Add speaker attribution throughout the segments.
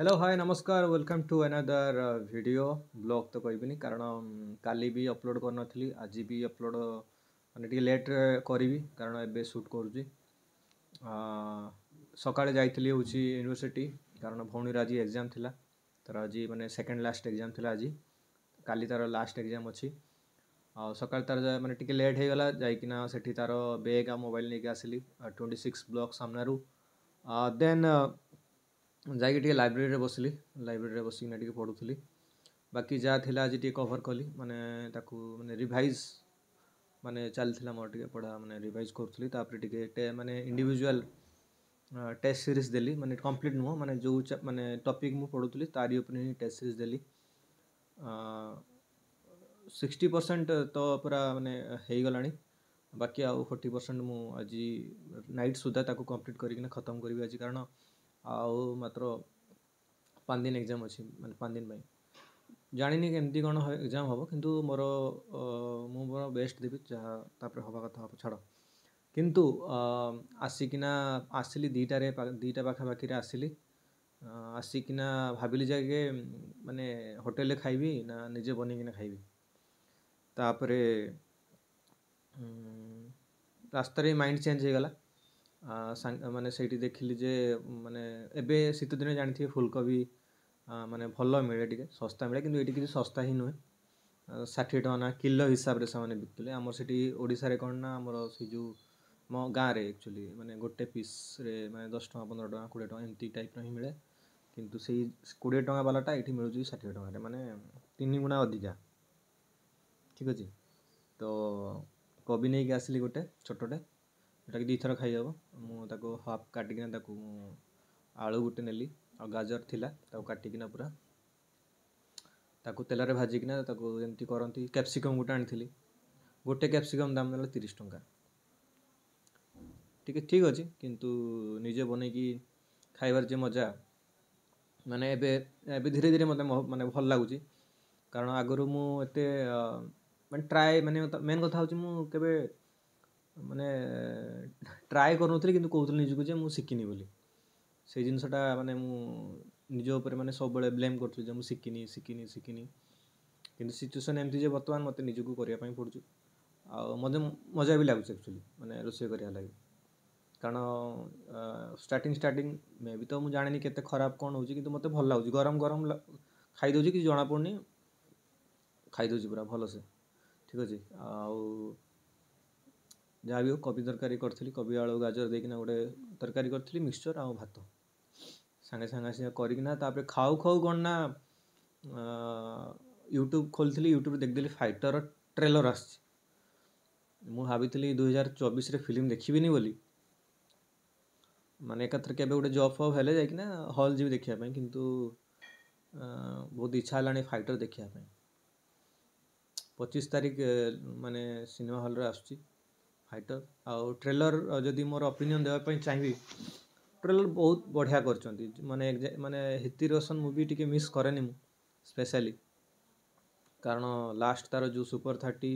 Speaker 1: hello hi नमस्कार welcome to another video vlog तो कहबी कारण um, काली भी अपलोड uh, uh, करी आज भी अपलोड मैं टी लेट करी कारण एवं सुट कर सका जाइली कारण भौणी आज एग्जाम थी तर आज मैंने सेकेंड लास्ट एग्जाम थी आज काली तार लास्ट एग्जाम अच्छी सका तार मैंने टी लेट होगा जाकना से तार बेग आ मोबाइल नहीं आसली ट्वेंटी सिक्स ब्लग सामनारू दे ମୁଁ ଯାଇକି ଟିକେ ଲାଇବ୍ରେରୀରେ ବସିଲି ଲାଇବ୍ରେରୀରେ ବସିକିନା ଟିକେ ପଢ଼ୁଥିଲି ବାକି ଯାହା ଥିଲା ଆଜି ଟିକେ କଭର୍ କଲି ମାନେ ତାକୁ ମାନେ ରିଭାଇଜ୍ ମାନେ ଚାଲିଥିଲା ମୋର ଟିକେ ପଢ଼ା ମାନେ ରିଭାଇଜ୍ କରୁଥିଲି ତାପରେ ଟିକେ ମାନେ ଇଣ୍ଡିଭିଜୁଆଲ୍ ଟେଷ୍ଟ ସିରିଜ୍ ଦେଲି ମାନେ କମ୍ପ୍ଲିଟ୍ ନୁହଁ ମାନେ ଯେଉଁ ମାନେ ଟପିକ୍ ମୁଁ ପଢ଼ୁଥିଲି ତାରି ଉପରେ ହିଁ ଟେଷ୍ଟ ସିରିଜ୍ ଦେଲି ସିକ୍ସଟି ପରସେଣ୍ଟ ତ ପୁରା ମାନେ ହେଇଗଲାଣି ବାକି ଆଉ ଫୋର୍ଟି ପରସେଣ୍ଟ ମୁଁ ଆଜି ନାଇଟ୍ ସୁଦ୍ଧା ତାକୁ କମ୍ପ୍ଲିଟ୍ କରିକିନା ଖତମ କରିବି ଆଜି କାରଣ ଆଉ ମାତ୍ର ପାଞ୍ଚ ଦିନ ଏକ୍ଜାମ୍ ଅଛି ମାନେ ପାଞ୍ଚ ଦିନ ପାଇଁ ଜାଣିନି କେମିତି କ'ଣ ଏକ୍ଜାମ୍ ହେବ କିନ୍ତୁ ମୋର ମୁଁ ମୋର ବେଷ୍ଟ ଦେବି ଯାହା ତା'ପରେ ହେବା କଥା ହେବ ଛାଡ଼ କିନ୍ତୁ ଆସିକିନା ଆସିଲି ଦୁଇଟାରେ ଦୁଇଟା ପାଖାପାଖିରେ ଆସିଲି ଆସିକିନା ଭାବିଲି ଯେ ମାନେ ହୋଟେଲ୍ରେ ଖାଇବି ନା ନିଜେ ବନେଇକିନା ଖାଇବି ତାପରେ ରାସ୍ତାରେ ମାଇଣ୍ଡ ଚେଞ୍ଜ ହେଇଗଲା ମାନେ ସେଇଠି ଦେଖିଲି ଯେ ମାନେ ଏବେ ଶୀତଦିନେ ଜାଣିଥିବେ ଫୁଲକୋବି ମାନେ ଭଲ ମିଳେ ଟିକେ ଶସ୍ତା ମିଳେ କିନ୍ତୁ ଏଇଠି କିଛି ଶସ୍ତା ହିଁ ନୁହେଁ ଷାଠିଏ ଟଙ୍କା ନା କିଲୋ ହିସାବରେ ସେମାନେ ବିକୁଥିଲେ ଆମର ସେଠି ଓଡ଼ିଶାରେ କ'ଣ ନା ଆମର ସେଇ ଯେଉଁ ଆମ ଗାଁରେ ଆକ୍ଚୁଆଲି ମାନେ ଗୋଟେ ପିସ୍ରେ ମାନେ ଦଶ ଟଙ୍କା ପନ୍ଦର ଟଙ୍କା କୋଡ଼ିଏ ଟଙ୍କା ଏମିତି ଟାଇପ୍ର ହିଁ ମିଳେ କିନ୍ତୁ ସେଇ କୋଡ଼ିଏ ଟଙ୍କା ବାଲାଟା ଏଇଠି ମିଳୁଛି ଷାଠିଏ ଟଙ୍କାରେ ମାନେ ତିନି ଗୁଣା ଅଧିକା ଠିକ୍ ଅଛି ତ କୋବି ନେଇକି ଆସିଲି ଗୋଟେ ଛୋଟଟେ ଏଟାକି ଦୁଇଥର ଖାଇହେବ ମୁଁ ତାକୁ ହାଫ୍ କାଟିକିନା ତାକୁ ମୁଁ ଆଳୁ ଗୋଟେ ନେଲି ଆଉ ଗାଜର ଥିଲା ତାକୁ କାଟିକିନା ପୁରା ତାକୁ ତେଲରେ ଭାଜିକିନା ତାକୁ ଯେମିତି କରନ୍ତି କ୍ୟାପ୍ସିକମ୍ ଗୋଟେ ଆଣିଥିଲି ଗୋଟେ କ୍ୟାପ୍ସିକମ୍ ଦାମ୍ ନେଲା ତିରିଶ ଟଙ୍କା ଟିକେ ଠିକ୍ ଅଛି କିନ୍ତୁ ନିଜେ ବନେଇକି ଖାଇବାର ଯେ ମଜା ମାନେ ଏବେ ଏବେ ଧୀରେ ଧୀରେ ମୋତେ ମାନେ ଭଲ ଲାଗୁଛି କାରଣ ଆଗରୁ ମୁଁ ଏତେ ମାନେ ଟ୍ରାଏ ମାନେ ମେନ୍ କଥା ହେଉଛି ମୁଁ କେବେ ମାନେ ଟ୍ରାଏ କରୁନଥିଲି କିନ୍ତୁ କହୁଥିଲି ନିଜକୁ ଯେ ମୁଁ ଶିଖିନି ବୋଲି ସେଇ ଜିନିଷଟା ମାନେ ମୁଁ ନିଜ ଉପରେ ମାନେ ସବୁବେଳେ ବ୍ଲେମ୍ କରୁଥିଲି ଯେ ମୁଁ ଶିଖିନି ଶିଖିନି ଶିଖିନି କିନ୍ତୁ ସିଚୁଏସନ୍ ଏମିତି ଯେ ବର୍ତ୍ତମାନ ମୋତେ ନିଜକୁ କରିବା ପାଇଁ ପଡ଼ୁଛି ଆଉ ମୋତେ ମଜା ବି ଲାଗୁଛି ଆକ୍ଚୁଆଲି ମାନେ ରୋଷେଇ କରିବା ଲାଗି କାରଣ ଷ୍ଟାର୍ଟିଂ ଷ୍ଟାର୍ଟିଂ ମେ ବି ତ ମୁଁ ଜାଣିନି କେତେ ଖରାପ କ'ଣ ହେଉଛି କିନ୍ତୁ ମୋତେ ଭଲ ଲାଗୁଛି ଗରମ ଗରମ ଖାଇଦେଉଛି କିଛି ଜଣାପଡ଼ୁନି ଖାଇଦେଉଛି ପୁରା ଭଲସେ ଠିକ୍ ଅଛି ଆଉ जहाँ भी हो कोबी तरकारी करी कोबी आलू गाजर देखना गोटे तरकारी करी मिक्सचर आ भात सांगे सांगे करना खाऊ खाऊ कौन ना यूट्यूब खोली यूट्यूब देखदे फाइटर ट्रेलर आस मु भाई दुई हजार चौबीस फिल्म देखी बोली मान एक थे गोटे जब फब हेले जाइना हल जी देखापी कि बहुत इच्छा है फाइटर देखापी पचिश तारीख मानने सिनेमा हल्रे ଫାଇଟର୍ ଆଉ ଟ୍ରେଲର୍ ଯଦି ମୋର ଓପିନିଅନ୍ ଦେବା ପାଇଁ ଚାହିଁବି ଟ୍ରେଲର୍ ବହୁତ ବଢ଼ିଆ କରିଛନ୍ତି ମାନେ ମାନେ ହିତି ରୋଶନ ମୁଭି ଟିକେ ମିସ୍ କରେନି ମୁଁ ସ୍ପେଶାଲି କାରଣ ଲାଷ୍ଟ ତା'ର ଯେଉଁ ସୁପର୍ ଥାର୍ଟି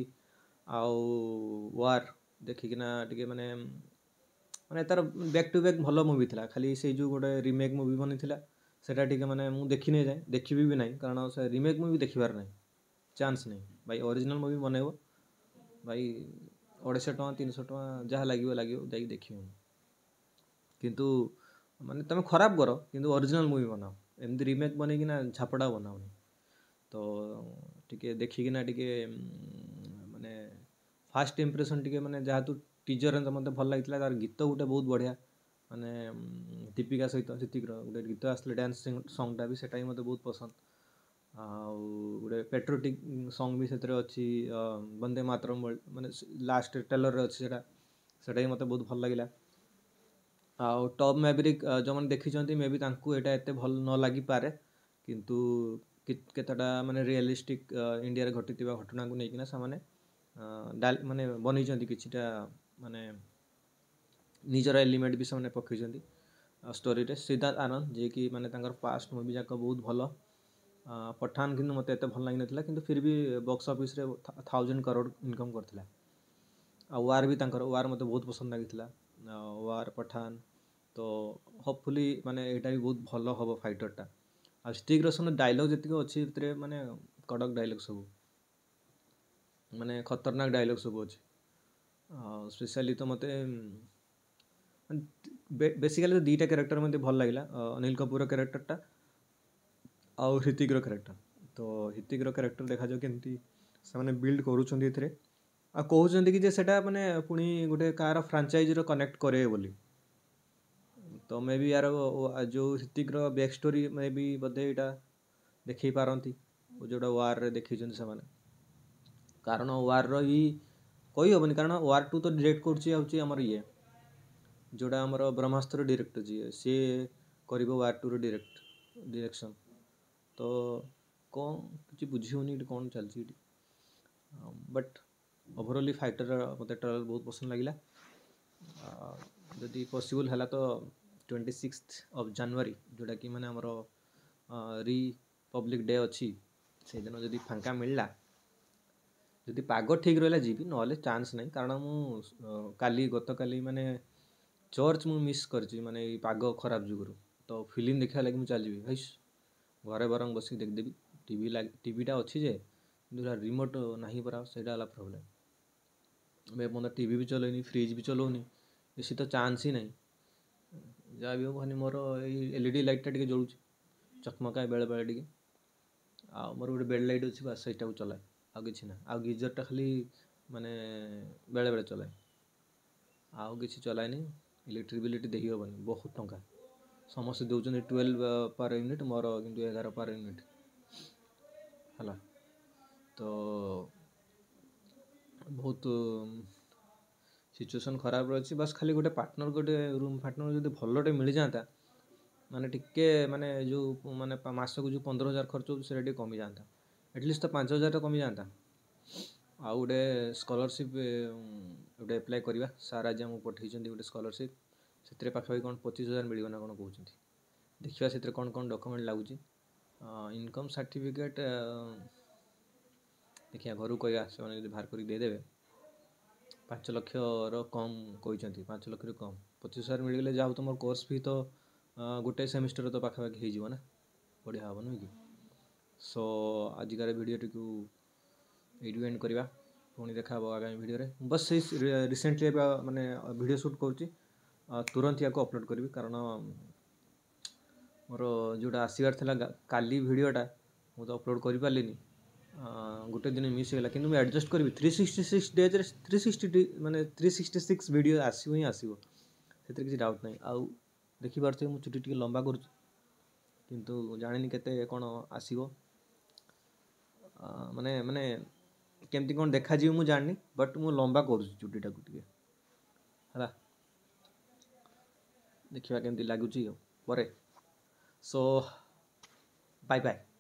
Speaker 1: ଆଉ ୱାର୍ ଦେଖିକିନା ଟିକେ ମାନେ ମାନେ ତା'ର ବ୍ୟାକ୍ ଟୁ ବ୍ୟାକ୍ ଭଲ ମୁଭି ଥିଲା ଖାଲି ସେଇ ଯେଉଁ ଗୋଟେ ରିମେକ୍ ମୁଭି ବନିଥିଲା ସେଇଟା ଟିକେ ମାନେ ମୁଁ ଦେଖିନି ଯାଏ ଦେଖିବି ବି ନାହିଁ କାରଣ ସେ ରିମେକ୍ ମୁଭି ଦେଖିବାର ନାହିଁ ଚାନ୍ସ ନାହିଁ ଭାଇ ଅରିଜିନାଲ୍ ମୁଭି ବନେଇବ ଭାଇ ଅଢ଼େଇଶହ ଟଙ୍କା ତିନିଶହ ଟଙ୍କା ଯାହା ଲାଗିବ ଲାଗିବ ଯାଇକି ଦେଖିବ କିନ୍ତୁ ମାନେ ତୁମେ ଖରାପ କର କିନ୍ତୁ ଅରିଜିନାଲ୍ ମୁଭି ବନାଅ ଏମିତି ରିମେକ୍ ବନେଇକିନା ଛାପଡ଼ା ବନାଅନି ତ ଟିକେ ଦେଖିକିନା ଟିକେ ମାନେ ଫାର୍ଷ୍ଟ ଇମ୍ପ୍ରେସନ୍ ଟିକେ ମାନେ ଯାହାତୁ ଟିଜର୍ ମୋତେ ଭଲ ଲାଗିଥିଲା ତାର ଗୀତ ଗୋଟେ ବହୁତ ବଢ଼ିଆ ମାନେ ଦୀପିକା ସହିତ ସେତିକିର ଗୋଟେ ଗୀତ ଆସିଲେ ଡ୍ୟାନ୍ସ ସଙ୍ଗ୍ଟା ବି ସେଟା ବି ମୋତେ ବହୁତ ପସନ୍ଦ ଆଉ ଗୋଟେ ପେଟ୍ରୋଟିକ୍ ସଙ୍ଗ୍ ବି ସେଥିରେ ଅଛି ବନ୍ଦେ ମାତରମ୍ ମାନେ ଲାଷ୍ଟ ଟ୍ରେଲର୍ରେ ଅଛି ସେଇଟା ସେଇଟା ବି ମୋତେ ବହୁତ ଭଲ ଲାଗିଲା ଆଉ ଟପ୍ ମ୍ୟାଭେରିକ୍ ଯେଉଁମାନେ ଦେଖିଛନ୍ତି ମେ ବି ତାଙ୍କୁ ଏଇଟା ଏତେ ଭଲ ନ ଲାଗିପାରେ କିନ୍ତୁ କେତେଟା ମାନେ ରିଅଲିଷ୍ଟିକ୍ ଇଣ୍ଡିଆରେ ଘଟିଥିବା ଘଟଣାକୁ ନେଇକିନା ସେମାନେ ମାନେ ବନେଇଛନ୍ତି କିଛିଟା ମାନେ ନିଜର ଏଲିମେଣ୍ଟ ବି ସେମାନେ ପକାଇଛନ୍ତି ଷ୍ଟୋରିରେ ସିଦ୍ଧାର୍ଥ ଆନନ୍ଦ ଯିଏକି ମାନେ ତାଙ୍କର ପାଷ୍ଟ ମୁଭି ଯାକ ବହୁତ ଭଲ ପଠାନ କିନ୍ତୁ ମୋତେ ଏତେ ଭଲ ଲାଗିନଥିଲା କିନ୍ତୁ ଫିର୍ ବି ବକ୍ସ ଅଫିସ୍ରେ ଥାଉଜେଣ୍ଡ କରୋଡ଼ ଇନକମ୍ କରିଥିଲା ଆଉ ୱାର୍ ବି ତାଙ୍କର ୱାର୍ ମୋତେ ବହୁତ ପସନ୍ଦ ଲାଗିଥିଲା ୱାର୍ ପଠାନ ତ ହୋପଫୁଲି ମାନେ ଏଇଟା ବି ବହୁତ ଭଲ ହେବ ଫାଇଟର୍ଟା ଆଉ ହ୍ରିତିକ ରୋଶନର ଡାଇଲଗ୍ ଯେତିକି ଅଛି ସେଥିରେ ମାନେ କଡ଼କ ଡାଇଲଗ୍ ସବୁ ମାନେ ଖତରନାକ ଡାଇଲଗ୍ ସବୁ ଅଛି ଆଉ ସ୍ପେଶାଲି ତ ମୋତେ ବେସିକାଲି ଦୁଇଟା କ୍ୟାରେକ୍ଟର ମୋତେ ଭଲ ଲାଗିଲା ଅନିଲ କପୁରର କ୍ୟାରେକ୍ଟରଟା ଆଉ ହ୍ରିତିକ୍ର କ୍ୟାରେକ୍ଟର୍ ତ ହ୍ରିତିକ୍ର କ୍ୟାରେକ୍ଟର୍ ଦେଖାଯାଉ କେମିତି ସେମାନେ ବିଲ୍ଡ କରୁଛନ୍ତି ଏଥିରେ ଆଉ କହୁଛନ୍ତି କି ଯେ ସେଇଟା ମାନେ ପୁଣି ଗୋଟେ କାହାର ଫ୍ରାଞ୍ଚାଇଜିର କନେକ୍ଟ କରେଇବେ ବୋଲି ତ ମେ ବି ୟାର ଯେଉଁ ହ୍ରିତିକ୍ର ବ୍ୟାକ୍ ଷ୍ଟୋରି ମେ ବି ବୋଧେ ଏଇଟା ଦେଖେଇ ପାରନ୍ତି ଯେଉଁଟା ୱାର୍ରେ ଦେଖେଇଛନ୍ତି ସେମାନେ କାରଣ ୱାର୍ର ବି କହିହେବନି କାରଣ ୱାର୍ ଟୁ ତ ଡିରେକ୍ଟ କରୁଛି ହେଉଛି ଆମର ଇଏ ଯେଉଁଟା ଆମର ବ୍ରହ୍ମାସ୍ତ୍ର ଡିରେକ୍ଟର ଯିଏ ସିଏ କରିବ ୱାର୍ ଟୁର ଡିରେକ୍ଟ ଡିରେକ୍ସନ୍ ତ କ'ଣ କିଛି ବୁଝି ହେଉନି ଏଠି କ'ଣ ଚାଲିଛି ଏଠି ବଟ୍ ଓଭରଅଲି ଫାଇଟର୍ ମୋତେ ଟ୍ରାଭେଲ୍ ବହୁତ ପସନ୍ଦ ଲାଗିଲା ଯଦି ପସିବୁଲ୍ ହେଲା ତ ଟ୍ୱେଣ୍ଟି ସିକ୍ସଥ ଅଫ୍ ଜାନୁଆରୀ ଯେଉଁଟାକି ମାନେ ଆମର ରିପବ୍ଲିକ୍ ଡେ ଅଛି ସେଇଦିନ ଯଦି ଫାଙ୍କା ମିଳିଲା ଯଦି ପାଗ ଠିକ୍ ରହିଲା ଯିବି ନହେଲେ ଚାନ୍ସ ନାହିଁ କାରଣ ମୁଁ କାଲି ଗତକାଲି ମାନେ ଚର୍ଚ୍ଚ ମୁଁ ମିସ୍ କରିଛି ମାନେ ଏଇ ପାଗ ଖରାପ ଯୋଗୁଁରୁ ତ ଫିଲ୍ମ ଦେଖିବା ଲାଗି ମୁଁ ଚାଲିଯିବି ଭାଇ घरे बर बस देखदेवि टी लग टीटा अच्छे रिमोट नहीं पा से प्रोब्लेम एपर्त टी भी चल फ्रिज भी चलाऊनी बस तो चान्स ही ना जहाँ भी हम मोर यल ईडी लाइटा टे जलु चकमका बेले बेले टे मोर बेड लाइट अच्छे से चलाए आ कि ना आ गिजरटा खाली मानने बेले बेले चलाए आ कि चलाए नहीं इलेक्ट्रिक बिल्टी देहबन बहुत टाँह ସମସ୍ତେ ଦେଉଛନ୍ତି ଟୁଏଲ୍ଭ ପାର୍ ୟୁନିଟ୍ ମୋର କିନ୍ତୁ ଏଗାର ପାର୍ ୟୁନିଟ୍ ହେଲା ତ ବହୁତ ସିଚୁଏସନ୍ ଖରାପ ଅଛି ବାସ୍ ଖାଲି ଗୋଟେ ପାର୍ଟନର୍ ଗୋଟେ ରୁମ୍ ପାର୍ଟନର୍ ଯଦି ଭଲଟେ ମିଳିଯାଆନ୍ତା ମାନେ ଟିକେ ମାନେ ଯେଉଁ ମାନେ ମାସକୁ ଯେଉଁ ପନ୍ଦର ହଜାର ଖର୍ଚ୍ଚ ହେଉଛି ସେଇଟା ଟିକେ କମିଯାଆନ୍ତା ଆଟଲିଷ୍ଟ ତ ପାଞ୍ଚ ହଜାରଟା କମିଯାଆନ୍ତା ଆଉ ଗୋଟେ ସ୍କଲାରସିପ୍ ଗୋଟେ ଆପ୍ଲାଏ କରିବା ସାର୍ ଆଜି ଆମକୁ ପଠାଇଛନ୍ତି ଗୋଟେ ସ୍କଲାରସିପ୍ ସେଥିରେ ପାଖାପାଖି କ'ଣ ପଚିଶ ହଜାର ମିଳିବ ନା କ'ଣ କହୁଛନ୍ତି ଦେଖିବା ସେଥିରେ କ'ଣ କ'ଣ ଡକ୍ୟୁମେଣ୍ଟ ଲାଗୁଛି ଇନକମ୍ ସାର୍ଟିଫିକେଟ୍ ଦେଖିବା ଘରକୁ କହିବା ସେମାନେ ଯଦି ବାହାର କରିକି ଦେଇଦେବେ ପାଞ୍ଚ ଲକ୍ଷର କମ୍ କହିଛନ୍ତି ପାଞ୍ଚ ଲକ୍ଷରୁ କମ୍ ପଚିଶ ହଜାର ମିଳିଗଲେ ଯାହା ହଉ ତୁମର କୋର୍ସ ଫି ତ ଗୋଟେ ସେମିଷ୍ଟର ତ ପାଖାପାଖି ହେଇଯିବ ନା ବଢ଼ିଆ ହେବ ନୁହେଁ କି ସୋ ଆଜିକାର ଭିଡ଼ିଓଟିକୁ ଏଇଠି ଏଣ୍ଡ କରିବା ପୁଣି ଦେଖା ହେବ ଆଗାମୀ ଭିଡ଼ିଓରେ ବସ୍ ସେଇ ରିସେଣ୍ଟଲି ଏବେ ମାନେ ଭିଡ଼ିଓ ସୁଟ୍ କରୁଛି ତୁରନ୍ତ ୟାକୁ ଅପଲୋଡ଼ କରିବି କାରଣ ମୋର ଯେଉଁଟା ଆସିବାର ଥିଲା କାଲି ଭିଡ଼ିଓଟା ମୁଁ ତ ଅପଲୋଡ଼ କରିପାରିଲିନି ଗୋଟେ ଦିନ ମିସ୍ ହେଇଗଲା କିନ୍ତୁ ମୁଁ ଆଡ଼ଜଷ୍ଟ କରିବି ଥ୍ରୀ ସିକ୍ସଟି ସିକ୍ସ ଡେଜ୍ରେ ଥ୍ରୀ ସିକ୍ସଟି ମାନେ ଥ୍ରୀ ସିକ୍ସଟି ସିକ୍ସ ଭିଡ଼ିଓ ଆସିବ ହିଁ ଆସିବ ସେଥିରେ କିଛି ଡାଉଟ୍ ନାହିଁ ଆଉ ଦେଖିପାରୁଥିବେ ମୁଁ ଚୁଟି ଟିକେ ଲମ୍ବା କରୁଛି କିନ୍ତୁ ଜାଣିନି କେତେ କ'ଣ ଆସିବ ମାନେ ମାନେ କେମିତି କ'ଣ ଦେଖାଯିବ ମୁଁ ଜାଣିନି ବଟ୍ ମୁଁ ଲମ୍ବା କରୁଛି ଚୁଟିଟାକୁ ଟିକେ ହେଲା ଦେଖିବା କେମିତି ଲାଗୁଛି ଆଉ ପରେ ସୋ ବାଏ ବାଏ